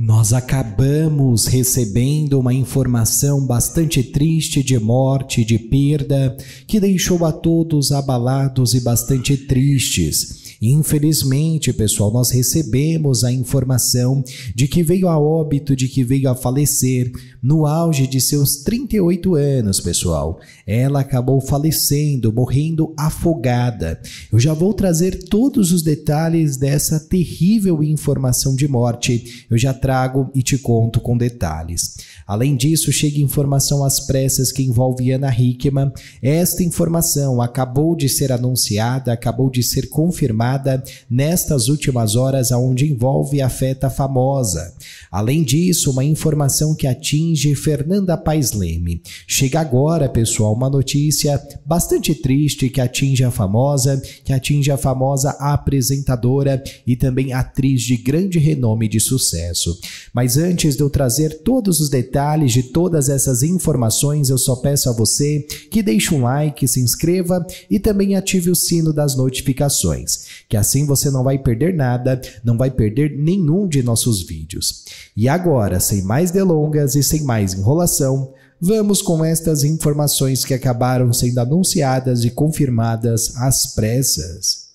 Nós acabamos recebendo uma informação bastante triste de morte, de perda, que deixou a todos abalados e bastante tristes. Infelizmente, pessoal, nós recebemos a informação de que veio a óbito, de que veio a falecer no auge de seus 38 anos, pessoal. Ela acabou falecendo, morrendo afogada. Eu já vou trazer todos os detalhes dessa terrível informação de morte. Eu já trago e te conto com detalhes. Além disso, chega informação às pressas que envolve Ana Hickman. Esta informação acabou de ser anunciada, acabou de ser confirmada nestas últimas horas, aonde envolve a feta famosa. Além disso, uma informação que atinge Fernanda Paes Leme. Chega agora, pessoal, uma notícia bastante triste que atinge a famosa, que atinge a famosa apresentadora e também atriz de grande renome de sucesso. Mas antes de eu trazer todos os detalhes detalhes de todas essas informações, eu só peço a você que deixe um like, se inscreva e também ative o sino das notificações, que assim você não vai perder nada, não vai perder nenhum de nossos vídeos. E agora, sem mais delongas e sem mais enrolação, vamos com estas informações que acabaram sendo anunciadas e confirmadas às pressas.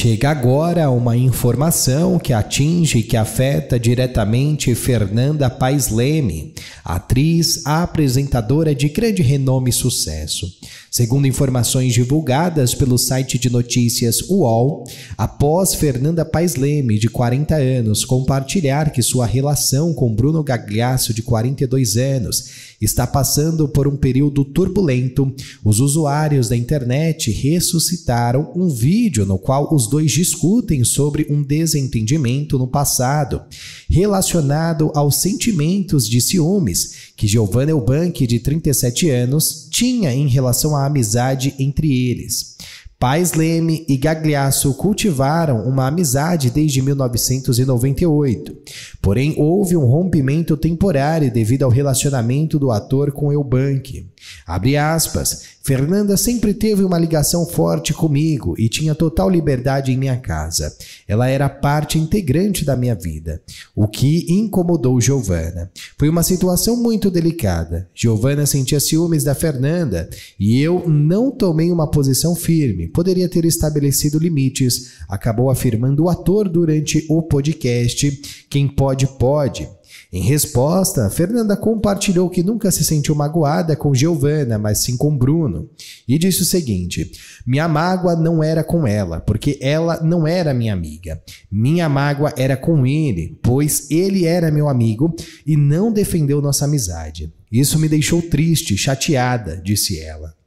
Chega agora uma informação que atinge e que afeta diretamente Fernanda Paes Leme, atriz, apresentadora de grande renome e sucesso. Segundo informações divulgadas pelo site de notícias UOL, após Fernanda Paes Leme, de 40 anos, compartilhar que sua relação com Bruno Gagliasso, de 42 anos, está passando por um período turbulento, os usuários da internet ressuscitaram um vídeo no qual os dois discutem sobre um desentendimento no passado, relacionado aos sentimentos de ciúmes que Giovanna Eubank, de 37 anos, tinha em relação a a amizade entre eles. Pais Leme e Gagliasso cultivaram uma amizade desde 1998. Porém, houve um rompimento temporário devido ao relacionamento do ator com Eubank. Abre aspas. Fernanda sempre teve uma ligação forte comigo e tinha total liberdade em minha casa. Ela era parte integrante da minha vida, o que incomodou Giovana. Foi uma situação muito delicada. Giovana sentia ciúmes da Fernanda e eu não tomei uma posição firme poderia ter estabelecido limites, acabou afirmando o ator durante o podcast Quem Pode, Pode. Em resposta, Fernanda compartilhou que nunca se sentiu magoada com Giovanna, mas sim com Bruno, e disse o seguinte: Minha mágoa não era com ela, porque ela não era minha amiga. Minha mágoa era com ele, pois ele era meu amigo e não defendeu nossa amizade. Isso me deixou triste, chateada, disse ela.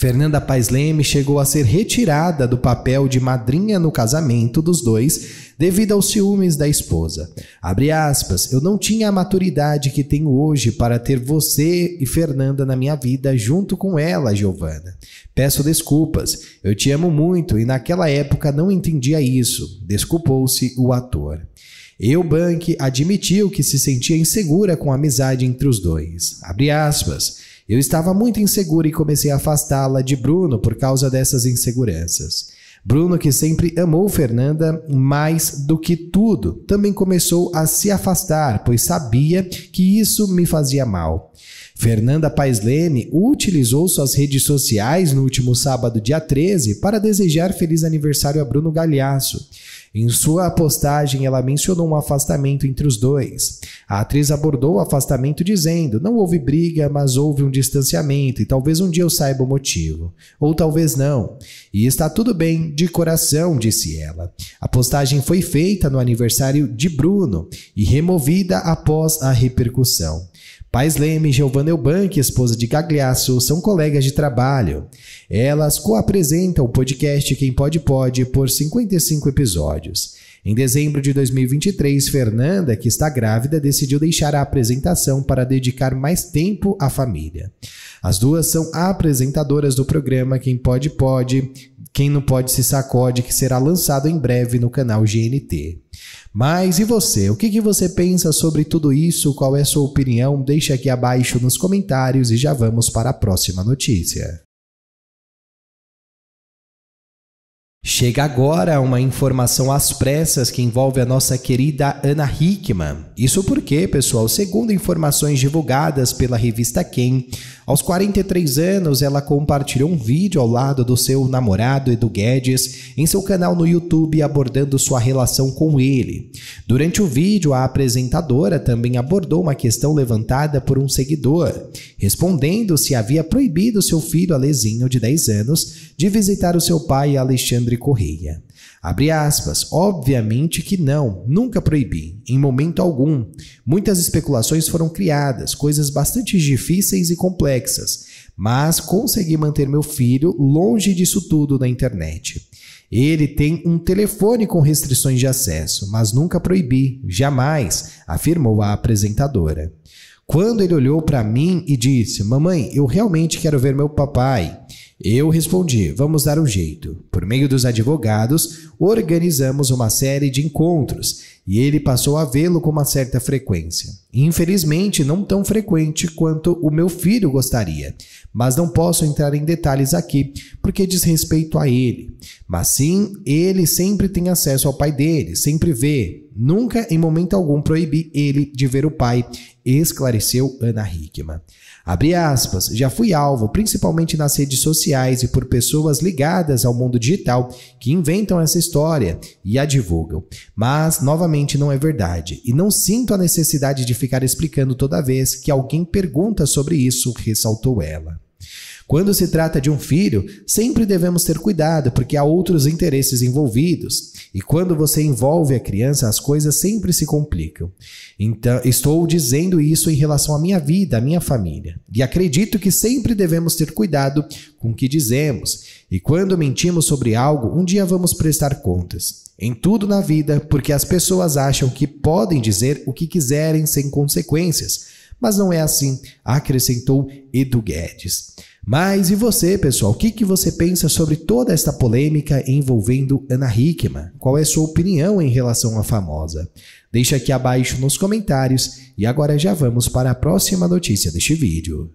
Fernanda Paes Leme chegou a ser retirada do papel de madrinha no casamento dos dois devido aos ciúmes da esposa. Abre aspas, eu não tinha a maturidade que tenho hoje para ter você e Fernanda na minha vida junto com ela, Giovana. Peço desculpas, eu te amo muito e naquela época não entendia isso, desculpou-se o ator. Eubank admitiu que se sentia insegura com a amizade entre os dois. Abre aspas. Eu estava muito insegura e comecei a afastá-la de Bruno por causa dessas inseguranças. Bruno, que sempre amou Fernanda mais do que tudo, também começou a se afastar, pois sabia que isso me fazia mal. Fernanda Paes Leme utilizou suas redes sociais no último sábado, dia 13, para desejar feliz aniversário a Bruno Galhaço. Em sua postagem, ela mencionou um afastamento entre os dois. A atriz abordou o afastamento dizendo: Não houve briga, mas houve um distanciamento, e talvez um dia eu saiba o motivo. Ou talvez não. E está tudo bem, de coração, disse ela. A postagem foi feita no aniversário de Bruno e removida após a repercussão. Pais Leme e Giovanna Eubank, esposa de Gagliasso, são colegas de trabalho. Elas co-apresentam o podcast Quem Pode Pode por 55 episódios. Em dezembro de 2023, Fernanda, que está grávida, decidiu deixar a apresentação para dedicar mais tempo à família. As duas são apresentadoras do programa Quem Pode Pode, Quem Não Pode Se Sacode, que será lançado em breve no canal GNT. Mas e você? O que, que você pensa sobre tudo isso? Qual é a sua opinião? Deixa aqui abaixo nos comentários e já vamos para a próxima notícia. Chega agora uma informação às pressas que envolve a nossa querida Ana Hickman. Isso porque, pessoal, segundo informações divulgadas pela revista Quem, aos 43 anos ela compartilhou um vídeo ao lado do seu namorado Edu Guedes em seu canal no YouTube abordando sua relação com ele. Durante o vídeo, a apresentadora também abordou uma questão levantada por um seguidor, respondendo se havia proibido seu filho Alezinho, de 10 anos, de visitar o seu pai Alexandre Alexandre Correia. Abre aspas. Obviamente que não, nunca proibi, em momento algum. Muitas especulações foram criadas, coisas bastante difíceis e complexas, mas consegui manter meu filho longe disso tudo na internet. Ele tem um telefone com restrições de acesso, mas nunca proibi, jamais, afirmou a apresentadora. Quando ele olhou para mim e disse: Mamãe, eu realmente quero ver meu papai. Eu respondi: Vamos dar um jeito. Por meio dos advogados, organizamos uma série de encontros e ele passou a vê-lo com uma certa frequência. Infelizmente, não tão frequente quanto o meu filho gostaria, mas não posso entrar em detalhes aqui, porque diz respeito a ele. Mas sim, ele sempre tem acesso ao pai dele, sempre vê. Nunca, em momento algum, proibi ele de ver o pai, esclareceu Ana Hickman. Abre aspas, já fui alvo, principalmente nas redes sociais e por pessoas ligadas ao mundo digital que inventam essa história e a divulgam. Mas, novamente, não é verdade. E não sinto a necessidade de ficar explicando toda vez que alguém pergunta sobre isso, ressaltou ela. Quando se trata de um filho, sempre devemos ter cuidado porque há outros interesses envolvidos. E quando você envolve a criança, as coisas sempre se complicam. Então, estou dizendo isso em relação à minha vida, à minha família. E acredito que sempre devemos ter cuidado com o que dizemos. E quando mentimos sobre algo, um dia vamos prestar contas. Em tudo na vida, porque as pessoas acham que podem dizer o que quiserem sem consequências. Mas não é assim, acrescentou Edu Guedes. Mas e você, pessoal? O que, que você pensa sobre toda esta polêmica envolvendo Ana Hickman? Qual é sua opinião em relação à famosa? Deixa aqui abaixo nos comentários e agora já vamos para a próxima notícia deste vídeo.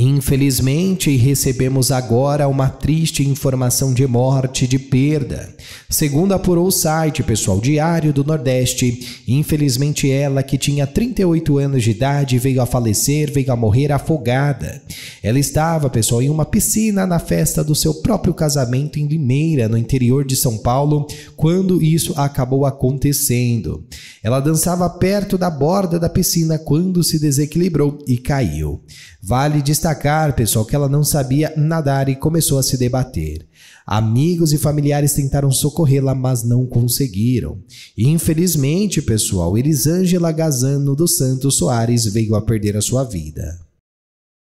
Infelizmente, recebemos agora uma triste informação de morte e de perda. Segundo apurou o site Pessoal Diário do Nordeste, infelizmente ela, que tinha 38 anos de idade, veio a falecer, veio a morrer afogada. Ela estava, pessoal, em uma piscina na festa do seu próprio casamento em Limeira, no interior de São Paulo, quando isso acabou acontecendo. Ela dançava perto da borda da piscina quando se desequilibrou e caiu. Vale destacar, pessoal, que ela não sabia nadar e começou a se debater. Amigos e familiares tentaram socorrê-la, mas não conseguiram. E, infelizmente, pessoal, Elisângela Gazano dos Santos Soares veio a perder a sua vida.